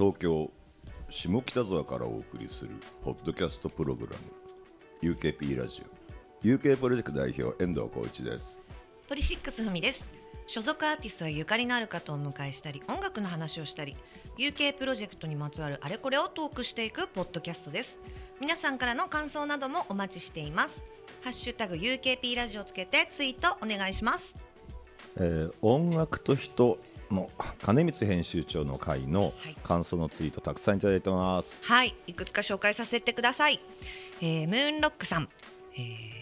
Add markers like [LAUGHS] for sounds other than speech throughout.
東京下北沢からお送りするポッドキャストプログラム UKP ラジオ UK プロジェクト代表遠藤浩一ですポリシックスふみです所属アーティストやゆかりのある方をお迎えしたり音楽の話をしたり UK プロジェクトにまつわるあれこれをトークしていくポッドキャストです皆さんからの感想などもお待ちしていますハッシュタグ UKP ラジオつけてツイートお願いします、えー、音楽と人も金光編集長の回の感想のツイートたくさんいただいてます。はい、いくつか紹介させてください。えー、ムーンロックさん。えー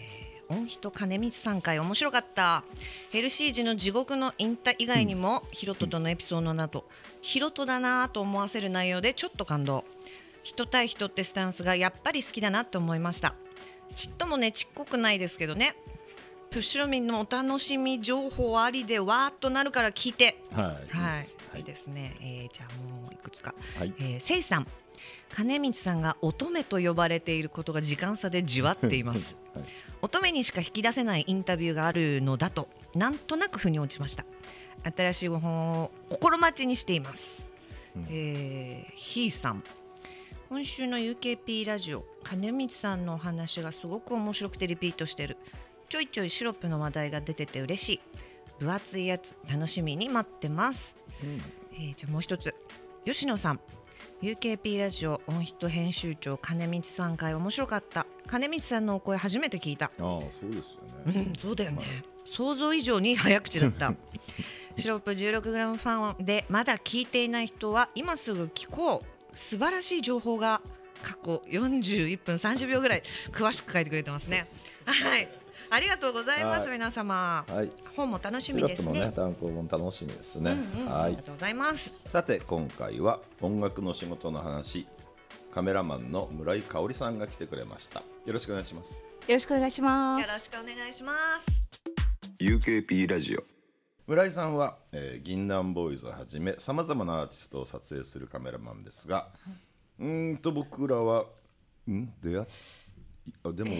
音人金光さん回面白かったヘルシージの地獄の引退以外にも、うん、ヒロトとのエピソードなど、うん、ヒロトだなと思わせる内容でちょっと感動人対人ってスタンスがやっぱり好きだなと思いましたちっともねちっこくないですけどねプッシュロミンのお楽しみ情報ありでわーっとなるから聞いてはい、はい、いいですね、えー、じゃあもういくつか、はいえー、せいさん金光さんが乙女と呼ばれていることが時間差でじわっています、[LAUGHS] はい、乙女にしか引き出せないインタビューがあるのだとなんとなく腑に落ちました新しいご本を心待ちにしています、うん、えー、ひーさん今週の UKP ラジオ金光さんのお話がすごく面白くてリピートしてるちょいちょいシロップの話題が出てて嬉しい分厚いやつ楽しみに待ってます、うん、えー、じゃあもう一つ吉野さん UKP ラジオ音ンヒット編集長金光さん会面白かった金光さんのお声初めて聞いたああそうですよねうんそうだよね、はい、想像以上に早口だった [LAUGHS] シロップ 16g ファンでまだ聞いていない人は今すぐ聞こう素晴らしい情報が過去41分30秒ぐらい詳しく書いてくれてますねはいありがとうございます、はい、皆様、はい、本も楽しみですねね単行本楽しみですね、うんうん、はいありがとうございますさて今回は音楽の仕事の話カメラマンの村井香織さんが来てくれましたよろしくお願いしますよろしくお願いしますよろしくお願いします UKP ラジオ村井さんは、えー、銀杏ボーイズをはじめさまざまなアーティストを撮影するカメラマンですが、うんと僕らはうん出会っあでも、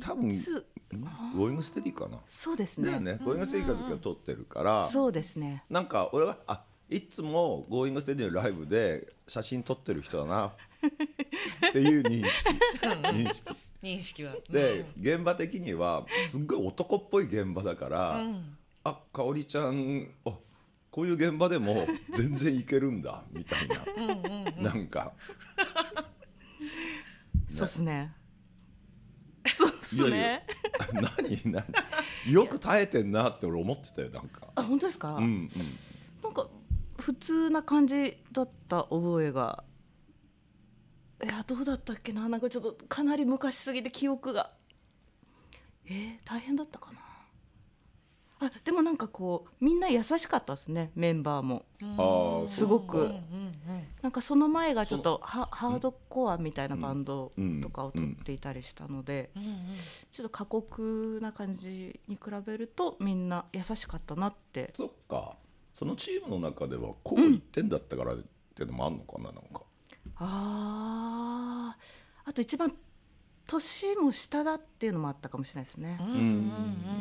多分ゴーイングステディかなそうですねだねウーイングステディか時は撮ってるからそうですねなんか俺はあいつもゴーイングステディのライブで写真撮ってる人だな [LAUGHS] っていう認識認識認識は、で現場的にはすっごい男っぽい現場だから、うん、あかおりちゃんあこういう現場でも全然いけるんだみたいなうん、なんか、ね、[LAUGHS] そうっすねすね何何 [LAUGHS] よく耐えてんなって俺思ってたよなんかあ本当ですか、うんうん、なんか普通な感じだった覚えがいやどうだったっけななんかちょっとかなり昔すぎて記憶がえー、大変だったかなあでもなんかこうみんな優しかったですねメンバーもすごく、うんうんうん、なんかその前がちょっとハードコアみたいなバンドとかを撮っていたりしたので、うんうんうん、ちょっと過酷な感じに比べるとみんな優しかったなってそっかそのチームの中ではこう1点だったからっていうのもあんのかななんかああと一番年も下だっていうのもあったかもしれないですね、うんうんうん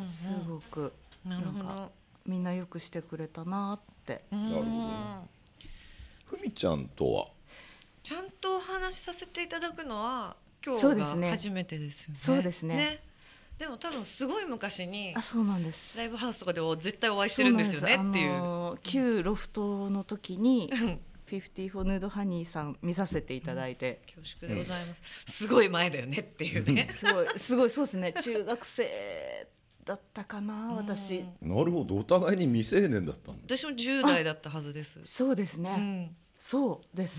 うん、すごく。なんかみんなよくしてくれたなってふみちゃんとはちゃんとお話しさせていただくのは今日が初めてですよねそうですね、ね、でも多分すごい昔にあそうなんですライブハウスとかでも絶対お会いしてるんですよねっていう、旧ロフトの時にォーヌードハニーさん見させていただいて、うん、恐縮でございます、すごい前だよねっていうね、すごいすごいそうですね中学生だったかな、私なるほどお互いに未成年だった私も10代だったはずですそうですね、そうです、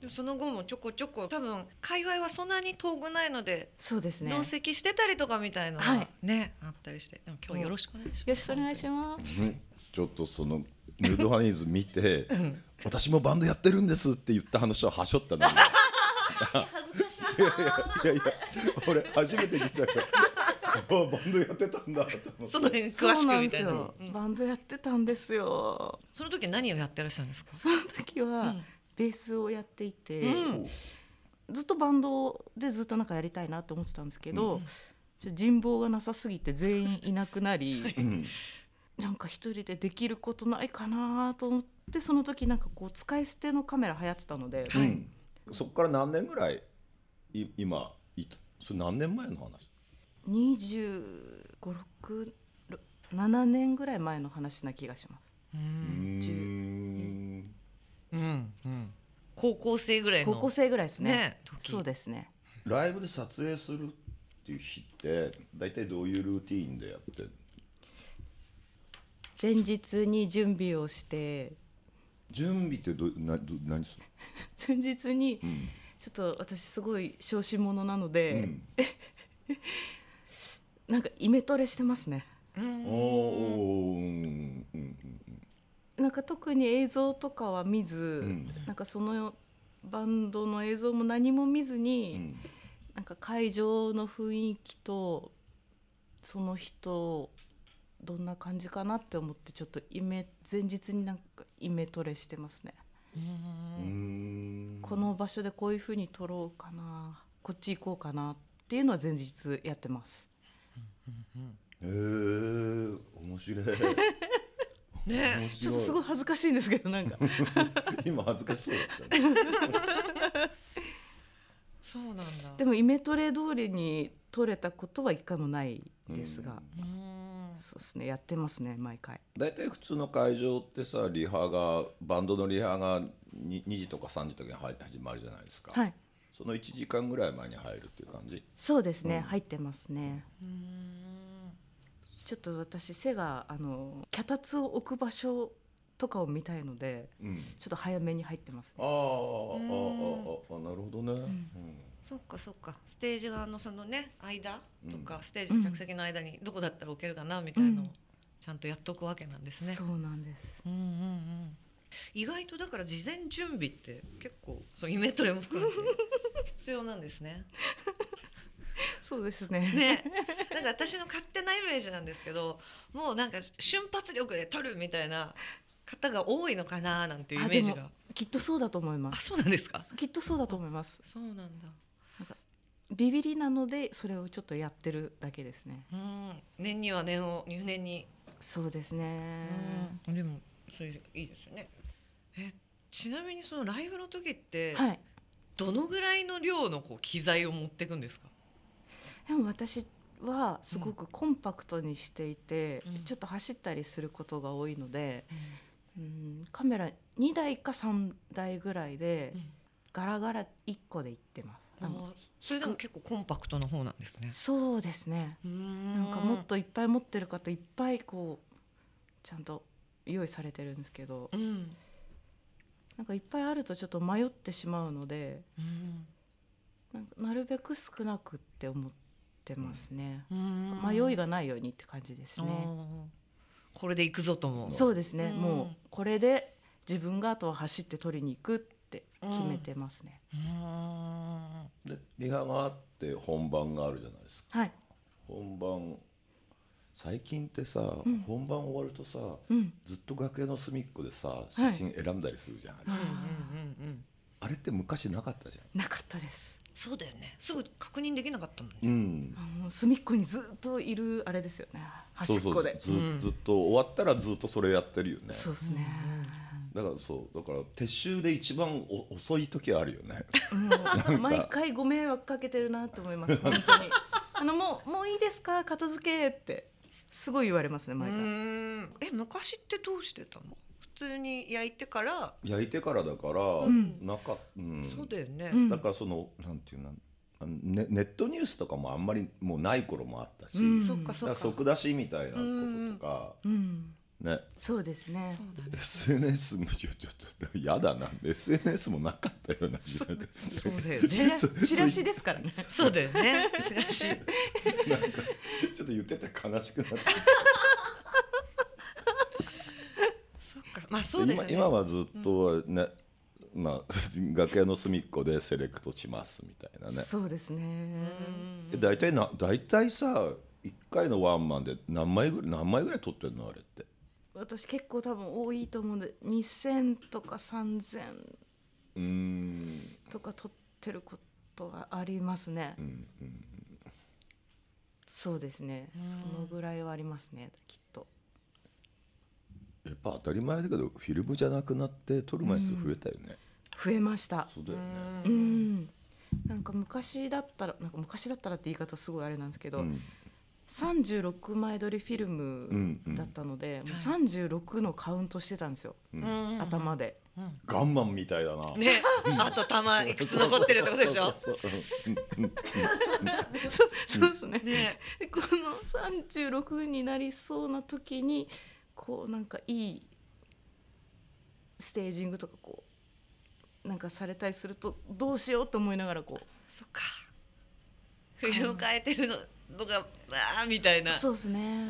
でもその後もちょこちょこ多分界隈はそんなに遠くないのでそうですね同席してたりとかみたいなのがね、あったりしてでも今日よろしくお願いしますよろしくお願いします、ちょっとそのヌードハニーズ見て、うん、私もバンドやってるんですって言った話は端折ったの [LAUGHS] 恥ずかしいいやいやいや俺初めて聞いたからバンドやってたんだその辺詳しくみたいなな、バンドやってたんですよその時何をやってらっしゃるんですかその時は、ベースをやっていて、ずっとバンドでずっとなんかやりたいなって思ってたんですけど、人望がなさすぎて全員いなくなり、はい、なんか一人でできることないかなと思ってその時なんかこう使い捨てのカメラ流行ってたので、そこから何年ぐらい今それ何年前の話2567年ぐらい前の話な気がします。うんうんうん、高校生ぐらい高校生ぐらいですね、ね、そうですねライブで撮影するっていう日って大体どういうルーティンでやってる前日に準備をして準備ってどなど何する [LAUGHS] 前日に、うん、ちょっと私すごい小心者なので、うん、[LAUGHS] なんかイメトレしてますね。なんか特に映像とかは見ず、うん、なんかそのバンドの映像も何も見ずに、うん、なんか会場の雰囲気とその人どんな感じかなって思ってちょっとイメ前日になんかイメトレしてますね。この場所でこういうふうに撮ろうかなこっち行こうかなっていうのは前日やってます。へえー、面白い。ね、ちょっとすごい恥ずかしいんですけど、なんか。[LAUGHS] 今恥ずかしそうだったね。[LAUGHS] そうなんだ。でもイメトレ通りに取れたことは一回もないですが。そうですね、やってますね、毎回。大体普通の会場ってさ、リハが、バンドのリハが、二時とか三時とかに始まるじゃないですか。はい。その1時間ぐらい前に入るっていう感じそうですね、うん、入ってますねうんちょっと私背があの脚立を置く場所とかを見たいので、うん、ちょっと早めに入ってます、ね、ああああなるほどね、うん、そっかそっかステージ側のそのね間とか、ステージと客席の間にどこだったら置けるかなみたいなのをちゃんとやっとくわけなんですね、そうなんですうんうんうん意外とだから事前準備って結構そうイメトレも含めて必要なんですね。[LAUGHS] そうですね。ね、なんか私の勝手なイメージなんですけど、もうなんか瞬発力で取るみたいな方が多いのかななんていうイメージが。きっとそうだと思います。あ、そうなんですか。きっとそうだと思います。そうなんだ。なんかビビりなのでそれをちょっとやってるだけですね。うん、年には年を入念に。そうですね。でもそれいいですよね。え、ちなみにそのライブの時って、はい、どのぐらいの量のこう機材を持っていくんですかでも私はすごくコンパクトにしていて、うん、ちょっと走ったりすることが多いので、うん、うんカメラ2台か3台ぐらいで、うん、ガラガラ1個で行ってます。あのそれでも結構コンパクトの方なんですね。そうですね。なんかもっといっぱい持ってる方いっぱいこうちゃんと用意されてるんですけど、うん、なんかいっぱいあるとちょっと迷ってしまうので、うん、ななるべく少なくって思ってますね、うん、迷いがないようにって感じですねこれで行くぞと思うそうですね、うん、もうこれで自分があとは走って取りに行くって決めてますね、でリハがあって本番があるじゃないですか、はい、本番最近ってさ、うん、本番終わるとさ、うん、ずっと楽屋の隅っこでさ写真選んだりするじゃん、はい、あれって昔なかったじゃんなかったですそうだよねすぐ確認できなかったもんね、うん、隅っこにずっといるあれですよね端っこでずっと終わったらずっとそれやってるよねそうですね、だからそうだから撤収で一番お遅い時あるよね。うん、毎回ご迷惑かけてるなと思います本当に。あのもうもういいですか片付けってすごい言われますね毎回え昔ってどうしてたの普通に焼いてから焼いてからだから、うん、なか、うん、そうだよねだからそのなんていうのネネットニュースとかもあんまりもうない頃もあったし、うん、だから即出しみたいなこととか、うん、ね、そうですね。SNS もちょちょっとやだな SNS もなかったような時代でそうだよね。チラシですからね。そうだよね。チラシ。なんかちょっと言ってて悲しくなって。そうか。まあそうですね。今今はずっとね、うん、まあ [LAUGHS] 楽屋の隅っこでセレクトしますみたいなね。そうですね。大体な大体さ一回のワンマンで何枚ぐらい何枚ぐらい撮ってんのあれって。私結構多分多いと思うんで2,000とか3,000とか取ってることがありますね。うんうん、そうですね、そのぐらいはありますねきっと。やっぱ当たり前だけどフィルムじゃなくなって撮る枚数増えたよね。増えました。そうだよね。うん。なんか昔だったらなんか昔だったらって言い方すごいあれなんですけど、うん、36枚撮りフィルムだったので、うんうん、もう36のカウントしてたんですよ、うん、頭で、うん、ガンマンみたいだなねあと玉いくつ残ってるってことでしょそうそうですねねこの36になりそうな時にこうなんかいいステージングとかこうなんかされたりするとどうしようと思いながらこうそっか振を変えてるののがああみたいなそうですね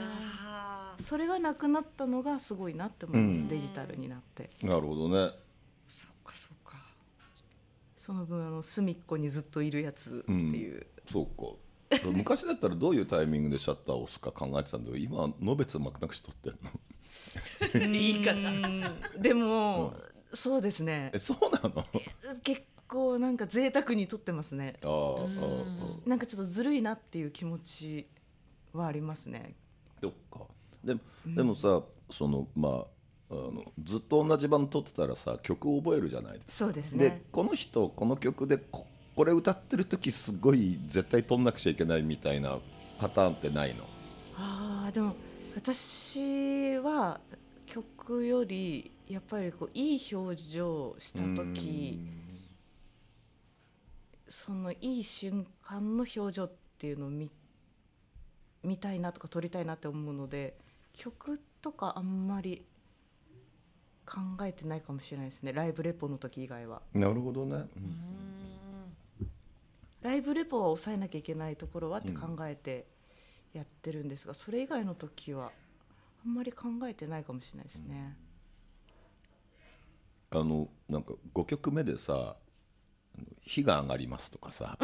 それがなくなったのがすごいなって思います、うん、デジタルになってなるほどねそっかそっかその分あの隅っこにずっといるやつっていう、うん、そうか昔だったらどういうタイミングでシャッターを押すか考えてたんだけど今のべつまくなくしとってんの [LAUGHS] いいかなでも、うん、そうですねえそうなの結構なんか贅沢に撮ってますねなんかちょっとずるいなっていう気持ちはありますねどっかででもさ、うん、そのまああのずっと同じバンド撮ってたらさ曲を覚えるじゃないですかそうです、ね、でこの人この曲でここれ歌ってる時すごい絶対撮んなくちゃいけないみたいなパターンってないのあでも私は曲よりやっぱりこういい表情した時、うそのいい瞬間の表情っていうのを見見たいなとか撮りたいなって思うので曲とかあんまり考えてないかもしれないですねライブレポの時以外は。なるほどね、うんライブレポは抑えなきゃいけないところはって考えてやってるんですが、それ以外の時はあんまり考えてないかもしれないですね。あのなんか5曲目でさ火が上がりますとかさ、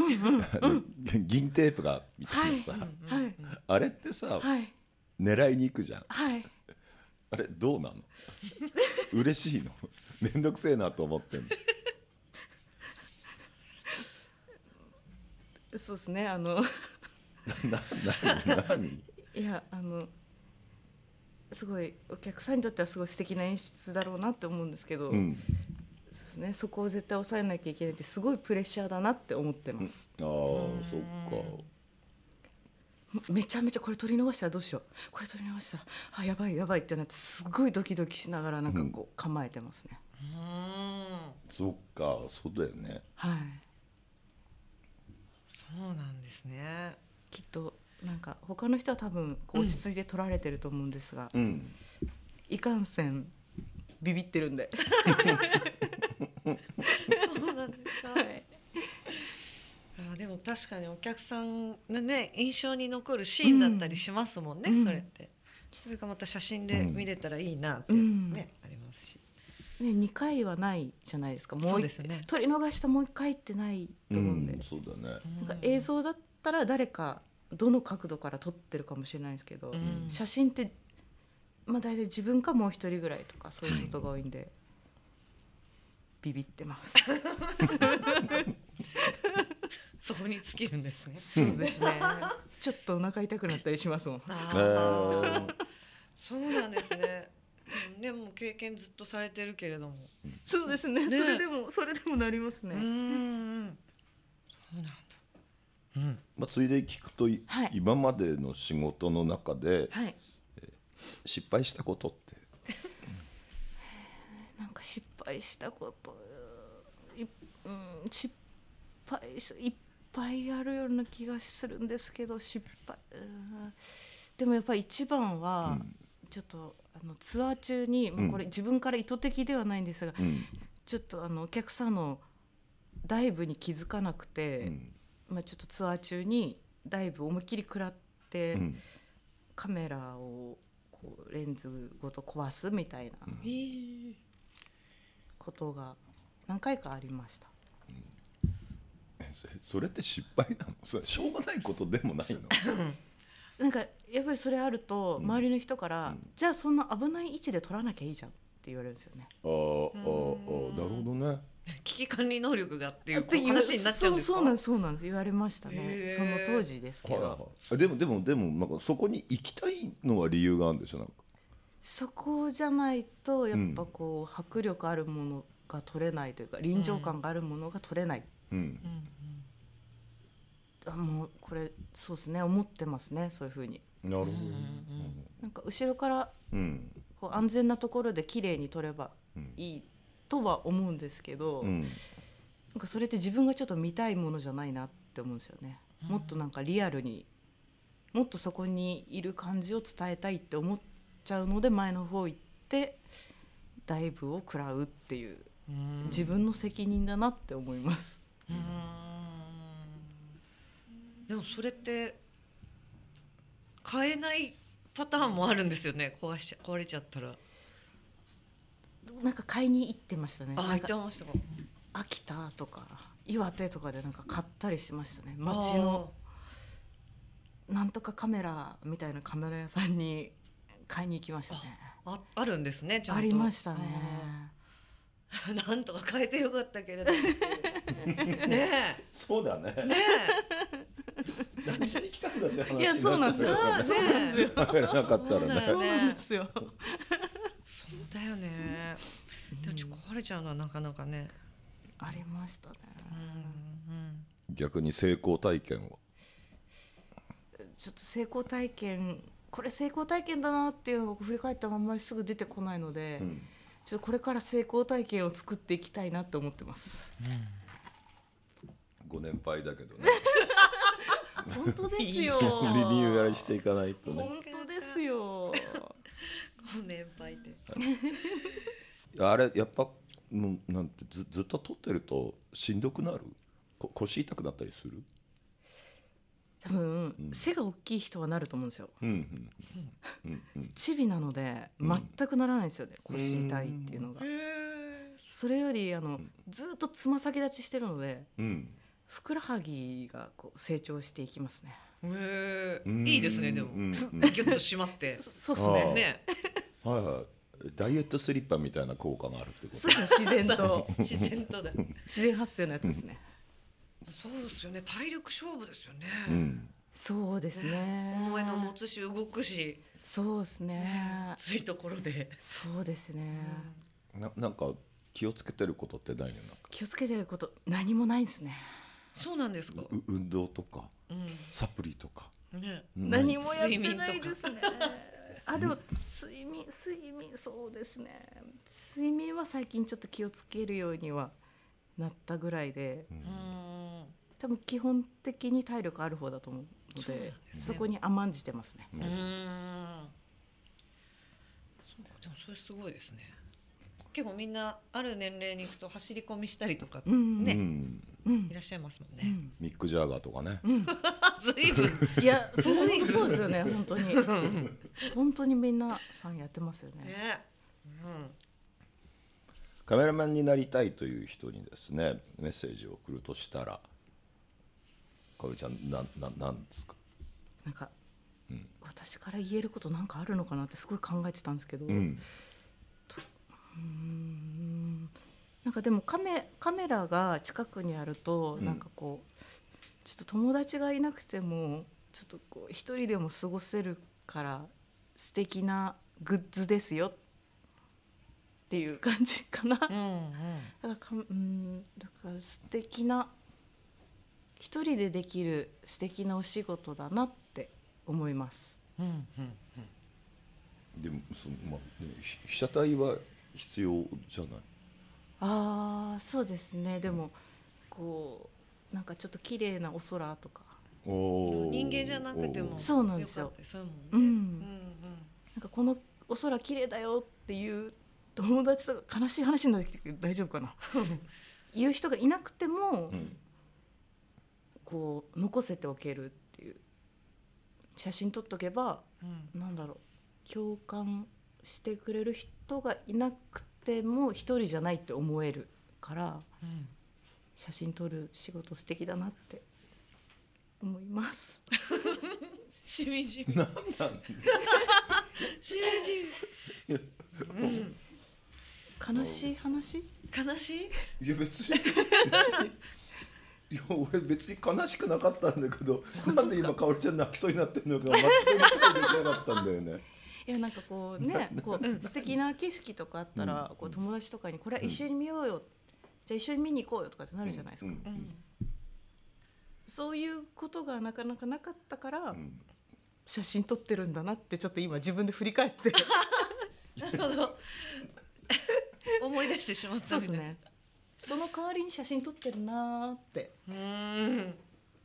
銀テープがみたいなさ、はい、あれってさ、はい、狙いに行くじゃん、はい、あれどうなの嬉しいの面倒くせえなと思ってんの。そうですねあのなな何いやあのすごいお客さんにとってはすごい素敵な演出だろうなって思うんですけど、うん、ですねそこを絶対抑えなきゃいけないってすごいプレッシャーだなって思ってます。ああそっかめちゃめちゃこれ取り逃したらどうしようこれ取り逃したらあやばいやばいってなってすごいドキドキしながらなんかこう構えてますね。うん、そっかそうだよね。はい。そうなんですね。きっとなんか他の人は多分落ち着いて取られてると思うんですが、うん、いかんせんビビってるんで [LAUGHS] [LAUGHS] そうなんですか。はいあでも確かにお客さんのね印象に残るシーンだったりしますもんね、うん、それって。それがまた写真で見れたらいいなってね、うん、ありますし。ね二回はないじゃないですか。もうでね。取り逃したもう一回ってないと思うんで。うん、そうだね。なんか映像だったら誰かどの角度から撮ってるかもしれないですけど、写真ってまあ大体自分かもう一人ぐらいとかそういうことが多いんで。はいビビってます。そこに尽きるんですね。そうですね。ちょっとお腹痛くなったりしますもん。そうなんですね。でも経験ずっとされてるけれども。そうですね。ねそれでも、それでもなりますね。うん。そうなんだ。うん、まあ、ついで聞くと、はい、今までの仕事の中で。はい、えー、失敗したことって。なんか失敗。敗したことい、うん、失敗しいっぱいあるような気がするんですけど失敗、うん、でもやっぱり一番は、ちょっとあのツアー中に、まあ、これ自分から意図的ではないんですが、うん、ちょっとあのお客さんのダイブに気づかなくて、うん、まあ、ちょっとツアー中にダイブ思いっきり食らって、うん、カメラをこうレンズごと壊すみたいなことが何回かありました。それって失敗なのそれしょうがないことでもないのなんかやっぱりそれあると周りの人から、うん、じゃあそんな危ない位置で取らなきゃいいじゃんって言われるんですよね。ああああなるほどね。危機管理能力がっていう話になっちゃうんですか。そうそうなんそうなんです言われましたね。その当時ですけど。はいはでもでもでもなんかそこに行きたいのは理由があるんでしょなんか。そこじゃないとやっぱこう、迫力あるものが取れないというか臨場感があるものが取れない、あもうこれそうですね思ってますねそういうふうに。なるほど、なんか後ろからこう安全なところで綺麗に撮ればいいとは思うんですけど、なんかそれって自分がちょっと見たいものじゃないなって思うんですよね。もっとなんかリアルにもっとそこにいる感じを伝えたいって思ってちゃうので前の方行ってダイブを食らうっていう自分の責任だなって思います。でもそれって買えないパターンもあるんですよね壊し壊れちゃったら。なんか買いに行ってましたね。あ行ってましたか。秋田とか岩手とかでなんか買ったりしましたね。街のなんとかカメラみたいなカメラ屋さんに買いに行きましたねああるんですねちゃんとありましたね [LAUGHS] なんとか買えてよかったけれどねそうだねね [LAUGHS] 何しに来たんだって話いやそうなんですよ、[LAUGHS] ね、そうなんですよかったらねそうなんですよそうだよね、うん、でもちょ壊れちゃうのはなかなかねありましたね、うんうん、逆に成功体験をちょっと成功体験これ成功体験だなっていうのが振り返ったまんまりすぐ出てこないので、うん、ちょっとこれから成功体験を作っていきたいなと思ってます。ご年配だけどね。[LAUGHS] 本当ですよ。[LAUGHS] リニューアルしていかないとね。本当ですよ。ご年配で。[LAUGHS] あれやっぱもうなんてずずっと撮ってるとしんどくなるこ腰痛くなったりする多分、うん、背が大きい人はなると思うんですよ。うんうん、チビなので全くならないですよね、腰痛いっていうのが。それよりあのずっとつま先立ちしてるので、ふくらはぎがこう成長していきますね。いいですねでも、ギュっと締まって。そうですね。ね。はいはい。ダイエットスリッパみたいな効果があるってこと。自然と [LAUGHS] 自然とだ。自然発生のやつですね。そうですよね体力勝負ですよね、うん、そうですね、ね、思いの持つし動くしそうですね、ね、ついところでそうですね、うん、ななんか気をつけてることってないの気をつけてること何もないですねそうなんですか運動とか、うん、サプリとか、ね、何もやってないですねあでも睡眠睡眠そうですね睡眠は最近ちょっと気をつけるようにはなったぐらいで、うん、多分基本的に体力ある方だと思うのでそ、ね,、こに甘んじてますね。うん、そうかでもそれすごいですね。結構みんなある年齢に行くと走り込みしたりとかね、うん、いらっしゃいますもんね。ミックジャガーとかね。随分 [LAUGHS] いやそうですよね本当に [LAUGHS] 本当にみんなさんやってますよね。ねうんカメラマンになりたいという人にですねメッセージを送るとしたらかおりちゃんなななんですかなんか、うん、私から言えることなんかあるのかなってすごい考えてたんですけど、うん、うんなんかでもカメカメラが近くにあるとなんかこう、うん、ちょっと友達がいなくてもちょっとこう一人でも過ごせるから素敵なグッズですよってっていう感じかな。うんだから素敵な一人でできる素敵なお仕事だなって思います。うんでもそのまあ被写体は必要じゃない。ああそうですね。でも、うん、こうなんかちょっと綺麗なお空とか。お人間じゃなくてもそうなんですよ。そうもんうんうん、なんかこのお空綺麗だよっていう友達とか悲しい話になってきて大丈夫かな [LAUGHS] 言う人がいなくても、うん、こう残せておけるっていう写真撮っとけば、うん、なんだろう共感してくれる人がいなくても一人じゃないって思えるから、うん、写真撮る仕事素敵だなって思います。[LAUGHS] しみじみ。なんだ。[LAUGHS] しみじみ。うん悲しい話悲しいいや別にいや俺別に悲しくなかったんだけどなんで今かおりちゃん泣きそうになってるのか全くできなかったんだよね。いやなんかこうねこう素敵な景色とかあったら、こう友達とかに「これは一緒に見ようよ」じゃあ一緒に見に行こうよ」とかってなるじゃないですか。そういうことがなかなかなかったから、写真撮ってるんだなってちょっと今自分で振り返って。[LAUGHS] なるほど思い出してしまったそですねその代わりに写真撮ってるなーってうん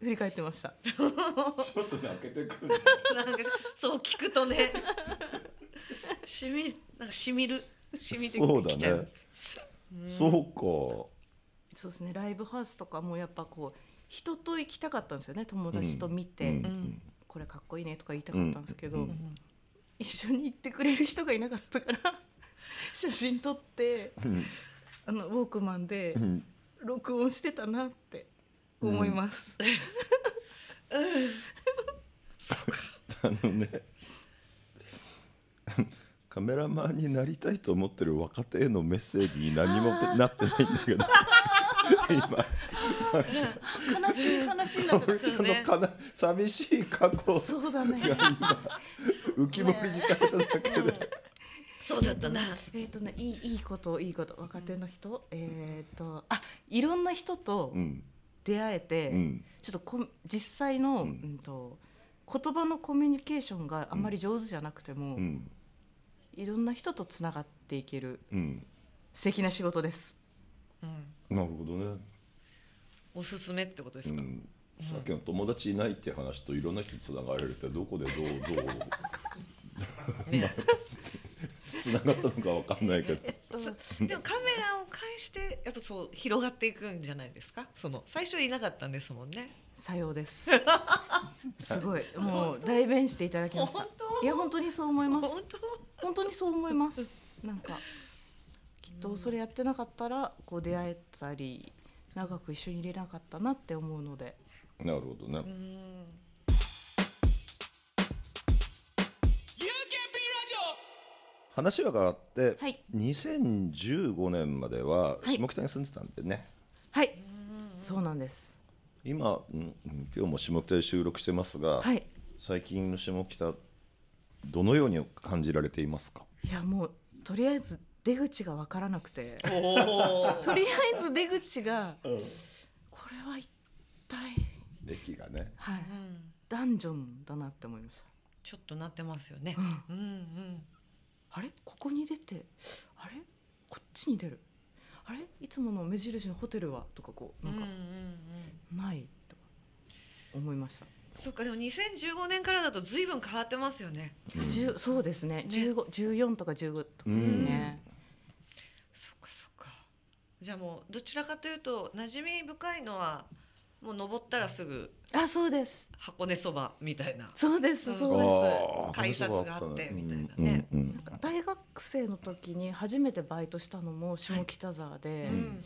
振り返ってましたちょっと泣けてくるなんかそう聞くとねしみなんかしみるしみてきちゃうそう、ねそうかそうですねライブハウスとかもやっぱこう人と行きたかったんですよね友達と見て、うん、これかっこいいねとか言いたかったんですけど、うん、一緒に行ってくれる人がいなかったから [LAUGHS] 写真撮って、うん、あのウォークマンで録音してたなって思います。うん、[LAUGHS] あのね [LAUGHS] カメラマンになりたいと思ってる若手へのメッセージに何もなってないんだけど今悲しい話になってたね。悲寂しい過去が今、ね、浮き彫りにされただけで。そうだったな。えっ、とね、いい、いいこと、いいこと、若手の人、えっ、と、あ、いろんな人と。出会えて、ちょっとこ、実際の、うん、と。言葉のコミュニケーションがあんまり上手じゃなくても。いろんな人とつながっていける。素敵な仕事です。なるほどね。おすすめってことですか。さっきの友達いないって話といろんな人につながれるってどこでどうどうね [LAUGHS] つながったのかわかんないけど、えっと、でもカメラを介してやっぱそう広がっていくんじゃないですかその最初いなかったんですもんねさようです [LAUGHS] すごいもう代弁していただきましたいや本当にそう思います本当にそう思いますなんかきっとそれやってなかったらこう出会えたり長く一緒にいれなかったなって思うのでなるほどね話は変わって、はい、2015年までは下北に住んでたんでねはい、はい、そうなんです今、うん、今日も下北で収録してますが、はい、最近の下北どのように感じられていますかいやもうとりあえず出口が分からなくて [LAUGHS] とりあえず出口が、うん、これは一体来がねはい、うん、ダンジョンだなって思いましたちょっとなってますよね、うん、うんうんあれここに出てあれこっちに出るあれいつもの目印のホテルはとかこうなんか、ないとか思いました。そっかでも2015年からだと随分変わってますよね。うん、そうですね。15、14とか15とかですね。そっかそっか。じゃあもうどちらかというと馴染み深いのはもう登ったらすぐあそうです箱根そばみたいなそうですそうです改札があってみたいなね。うんうん大学生の時に初めてバイトしたのも下北沢ではいうん、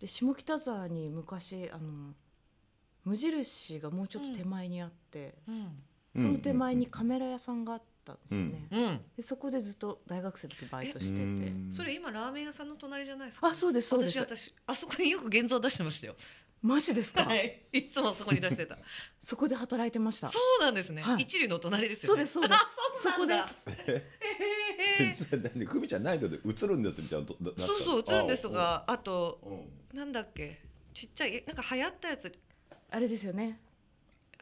で下北沢に昔あの無印がもうちょっと手前にあって、うん、その手前にカメラ屋さんがあって。たんですよね、でそこでずっと大学生の時バイトしててそれ今ラーメン屋さんの隣じゃないですかあそうですそうです私私あそこによく現像出してましたよマジですか、はい、いつもそこに出してた [LAUGHS] そこで働いてましたそうなんですね、はい、一流の隣です、ね、そうですそうです [LAUGHS] そこですえー、久美ちゃんないとで映るんですみたいなそうそう映るんですとかあと、うん、なんだっけちっちゃいなんか流行ったやつあれですよね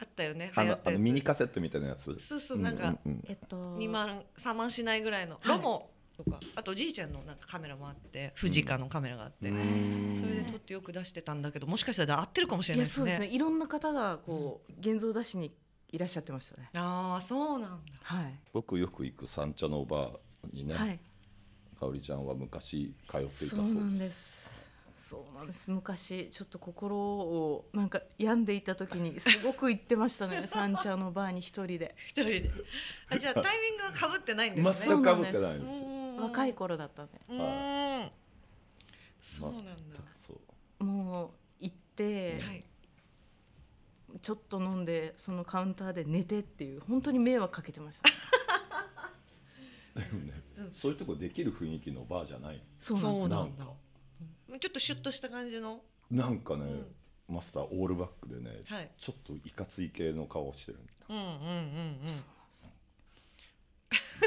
あったよね。あのあのミニカセットみたいなやつ。そうそう、なんか、うんうん、えっと、二万、三万しないぐらいの、ロモ、とかあとじいちゃんのなんかカメラもあって富士川のカメラがあって、うん、それで撮ってよく出してたんだけどもしかしたら合ってるかもしれないですね。いそうですねいろんな方がこう現像出しにいらっしゃってましたね。ああそうなんだ、はい、僕よく行く三茶のおばにね、はい、かおちゃんは昔通っていたそうです。そうなんです昔ちょっと心をなんか病んでいた時にすごく行ってましたね [LAUGHS] 三茶のバーに一人で一人であじゃあタイミングがかぶってないんですね全くかぶってないです若い頃だったね。そうなんだそうもう行って、はい、ちょっと飲んでそのカウンターで寝てっていう本当に迷惑かけてましたね、そういうとこできる雰囲気のバーじゃないそうなんだちょっとシュッとした感じのなんかね、うんマスターオールバックでね、はい、ちょっといかつい系の顔をしてるうんうんうんうん、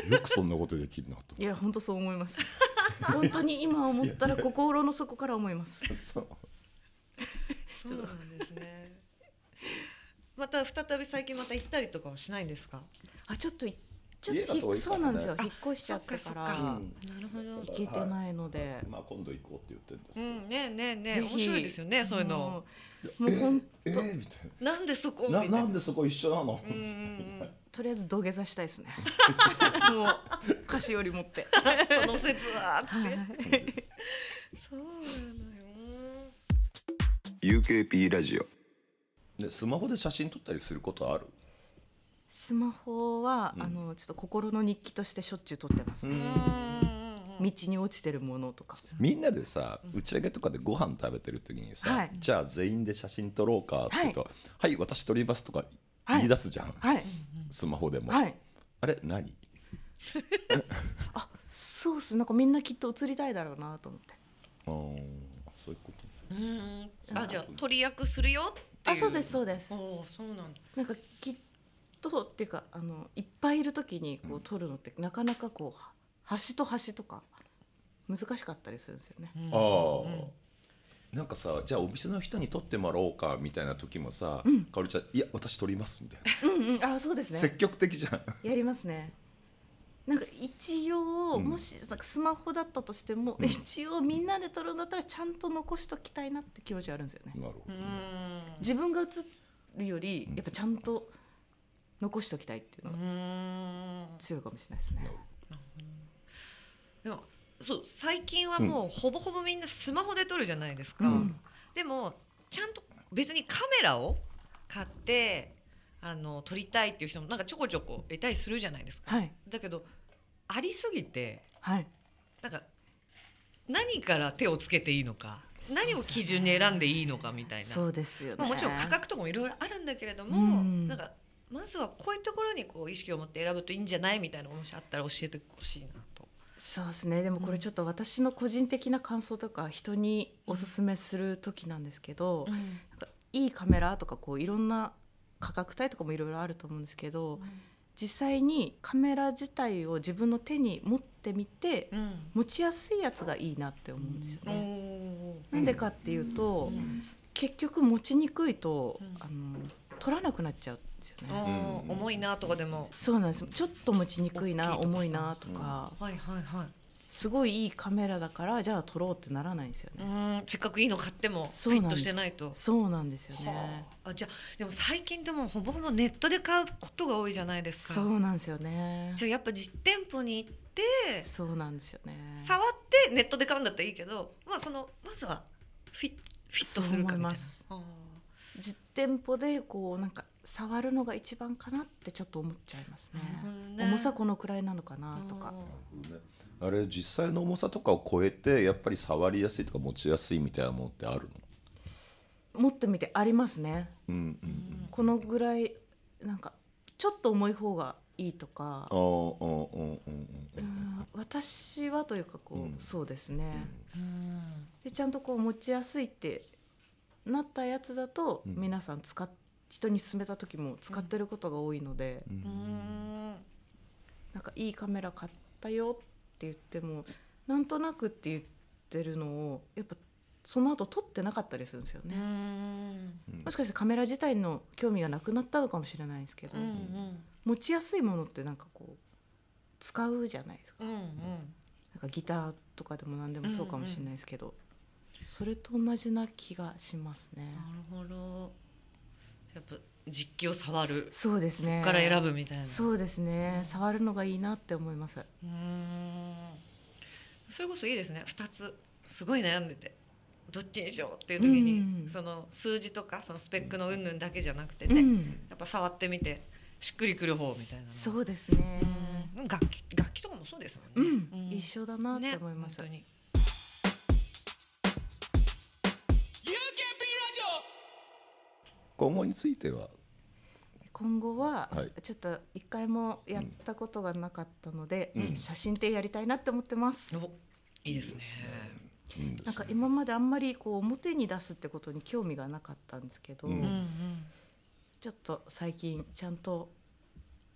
よくそんなことできるなといや本当そう思います本当に今思ったら心の底から思いますそう [LAUGHS] そうなんですねまた再び最近また行ったりとかはしないんですかあちょっと行っちょっと、ね、そうなんですよ引っ越しちゃったからなるほど行けてないので、はい、まあ今度行こうって言ってるんですけど、うん、ねねね面白いですよねそういうの、うん、もう本えみたいななんでそこななんでそこ一緒なのとりあえず土下座したいですね [LAUGHS] もう歌詞より持って [LAUGHS] その説はって、そうなのよ UKP ラジオでスマホで写真撮ったりすることあるスマホは、あのちょっと心の日記としてしょっちゅう撮ってますね。道に落ちてるものとかみんなでさ打ち上げとかでご飯食べてる時にさ、はい、じゃあ全員で写真撮ろうかって言うと「はい、はい、私撮ります」とか言い出すじゃん、はい、スマホでも、あれ何 [LAUGHS] あそうっすなんかみんなきっと映りたいだろうなと思ってああそういうことうんあじゃあ取り役するよっていうあそうですそうですおそうなんなんかきっとっていうかあのいっぱいいる時にこう撮るのってなかなかこう端と端とか難しかったりするんですよね。ああ、なんかさじゃあお店の人に撮ってもらおうかみたいな時もさ、うんかおりちゃん「いや私撮ります」みたいな、うんうん、あそうですね積極的じゃん。やりますね。なんか一応、もしなんかスマホだったとしても、うん一応みんなで撮るんだったらちゃんと残しときたいなって気持ちあるんですよね。なるほどね、自分が映るよりやっぱちゃんと残しておきたいっていうのが強いかもしれないですね。でもそう最近はもうほぼほぼみんなスマホで撮るじゃないですか、うん、でもちゃんと別にカメラを買ってあの撮りたいっていう人もなんかちょこちょこ得たりするじゃないですか、はい、だけどありすぎて、はい、なんか何から手をつけていいのか何を基準に選んでいいのかみたいなそうですよ、ね、もちろん価格とかもいろいろあるんだけれども、うん、なんかまずはこういうところにこう意識を持って選ぶといいんじゃないみたいなもしあったら教えてほしいなと。そうですねでもこれちょっと私の個人的な感想とか人におすすめする時なんですけど、うん、なんかいいカメラとかこういろんな価格帯とかもいろいろあると思うんですけど、うん、実際にカメラ自体を自分の手に持ってみて、うん、持ちやすいやつがいいなって思うんですよね。なんでかっていうと、結局持ちにくいと、あの取らなくなっちゃうですよね。重いなとかでも。そうなんです。ちょっと持ちにくいな、重いなとか。はいはいはい。すごいいいカメラだからじゃあ撮ろうってならないんですよね。せっかくいいの買ってもフィットしてないと。そうなんですよね。あじゃあでも最近でもほぼほぼネットで買うことが多いじゃないですか。そうなんですよね。じゃあやっぱ実店舗に行ってそうなんですよね。触ってネットで買うんだったらいいけど、まあそのまずはフィフィットするかみたいな。実店舗でこうなんか触るのが一番かなってちょっと思っちゃいますね。ね重さこのくらいなのかなとか。あれ実際の重さとかを超えてやっぱり触りやすいとか持ちやすいみたいなものってあるの？持ってみてありますね。うんうんうん、このぐらいなんかちょっと重い方がいいとか。私はというかこう、うん、そうですね。うん、でちゃんとこう持ちやすいってなったやつだと皆さん使って人に勧めた時も使ってることが多いので、うん、なんかいいカメラ買ったよって言ってもなんとなくって言ってるのをやっぱその後撮ってなかったりするんですよね。もしかしてカメラ自体の興味がなくなったのかもしれないですけど、うんうん、持ちやすいものってなんかこう使うじゃないですか。うんうん、なんかギターとかでも何でもそうかもしれないですけど、うんうん、それと同じな気がしますね。なるほど。やっぱ実機を触るそうですねから選ぶみたいなそうですね触るのがいいなって思いますうんそれこそいいですね2つすごい悩んでてどっちにしようっていう時に、うん、その数字とかそのスペックの云々だけじゃなくてね、うん、やっぱ触ってみてしっくりくる方みたいなそうですね楽器楽器とかもそうですもんね、うん、一緒だなって思います、ね、本当に今後については今後はちょっと一回もやったことがなかったので、うん、写真展やりたいなって思ってます。いいですね。なんか今まであんまりこう表に出すってことに興味がなかったんですけど、うん、ちょっと最近ちゃんと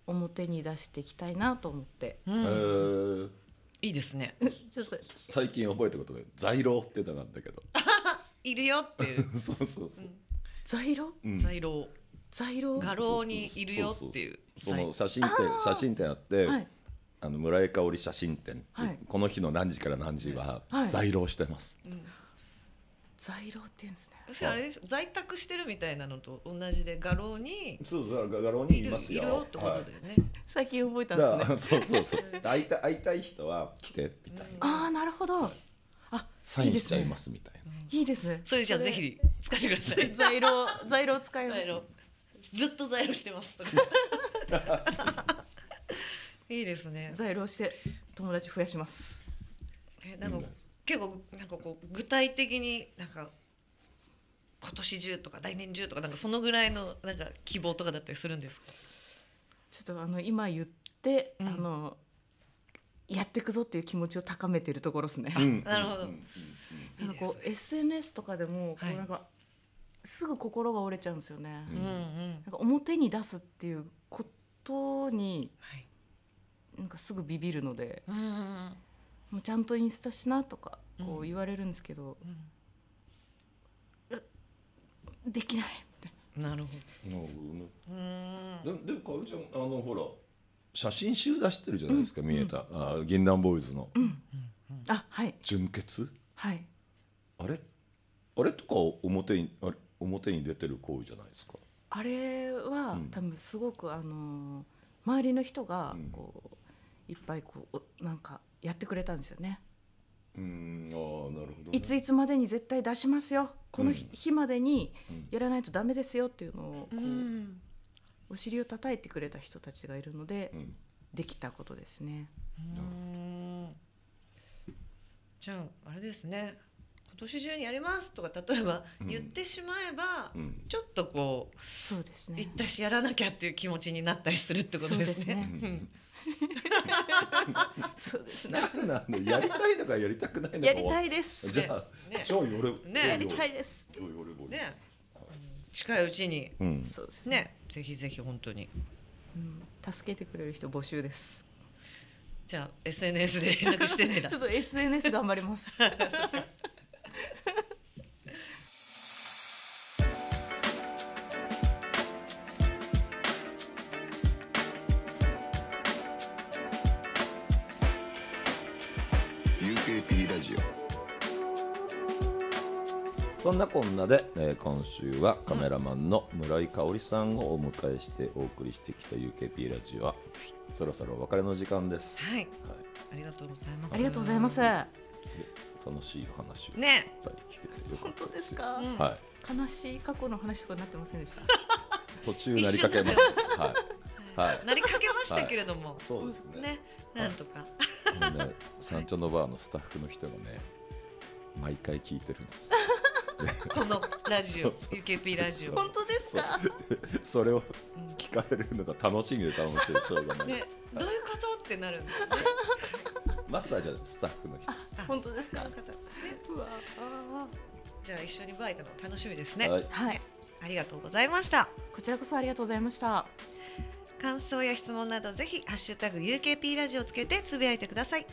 表に出していきたいなと思って。うん、いいですね。[LAUGHS] ちょっと最近覚えたことが在廊って言なんだけど。[LAUGHS] いるよっていう。[LAUGHS] そうそうそう。うん在廊、在廊在廊画廊にいるよっていうその写真展写真展あって、あの村井香織写真展、この日の何時から何時は在廊してます、在廊って言うんですねあれ在宅してるみたいなのと同じで画廊にそうそう画廊にいますよいるよってことだよね、最近覚えたんですねそうそうそう会いた会いたい人は来てみたいな、ああなるほど、あサインしちゃいますみたいな。いいですね。それじゃあぜひ使ってください。材料材料使います。ずっと材料してます。[LAUGHS] いいですね。材料して友達増やします。えなんか結構なんかこう具体的になんか今年中とか来年中とかなんかそのぐらいのなんか希望とかだったりするんですか。ちょっとあの今言って、うん、あのやっていくぞっていう気持ちを高めてるところですね。[LAUGHS] なるほど。なんかこう SNS とかでもこうなんか、すぐ心が折れちゃうんですよね。なんか表に出すっていうことに、なんかすぐビビるので、もうちゃんとインスタしなとかこう言われるんですけど、できないみたいな。なるほど。なるほどね。ででもかおりちゃんあのほら。写真集出してるじゃないですか、見えた、あ銀杏ボーイズの、あはい純潔はいあれあれとか表にあれ表に出てる行為じゃないですかあれは、多分すごくあの周りの人がこう、いっぱいこうなんかやってくれたんですよねうんあなるほど、いついつまでに絶対出しますよこの日,、までにやらないとダメですよっていうのをこう、お尻を叩いてくれた人たちがいるので、うん、できたことですね。じゃああれですね今年中にやりますとか例えば言ってしまえば、うん、ちょっとこうそうですねったしやらなきゃっていう気持ちになったりするってことですね。そうですね。[LAUGHS] なんなのやりたいのかやりたくないのか。やりたいです。じゃあ、ね、超夜ねやりたいです。超夜ね、近いうちに、うん、そうですね。ぜひぜひ本当に、うん、助けてくれる人募集ですじゃあ SNS で連絡してね [LAUGHS] ちょっと SNS 頑張ります [LAUGHS] そんなこんなで、えー、今週はカメラマンの村井香織さんをお迎えしてお送りしてきた UKP ラジオは、そろそろお別れの時間です。はい。はい、ありがとうございます。ありがとうございます。楽しいお話をね、本当ですか、はい、悲しい過去の話とかなってませんでした途中なりかけます。はい、はい、なりかけましたけれども、はい、そうですね、ね、なんとか、はい、ね、山頂のバーのスタッフの人がね毎回聞いてるんですこのラジオ UKP ラジオ本当ですかそれを聞かれるのが楽しみで楽しいしょうがない、ね、どういうことってなるんですよマスターじゃスタッフの人本当ですかじゃあ一緒にバイトの楽しみですね、はい、はい、ありがとうございましたこちらこそありがとうございました感想や質問などぜひハッシュタグ UKP ラジオつけてつぶやいてください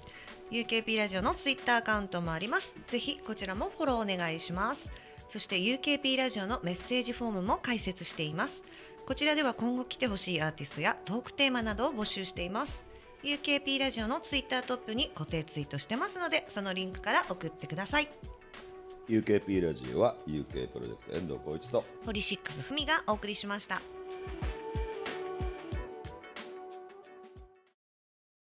UKP ラジオのツイッターアカウントもありますぜひこちらもフォローお願いしますそして UKP ラジオのメッセージフォームも開設していますこちらでは今後来てほしいアーティストやトークテーマなどを募集しています UKP ラジオのツイッタートップに固定ツイートしてますのでそのリンクから送ってください UKP ラジオは UK プロジェクト遠藤浩一とポリシックスふみがお送りしました。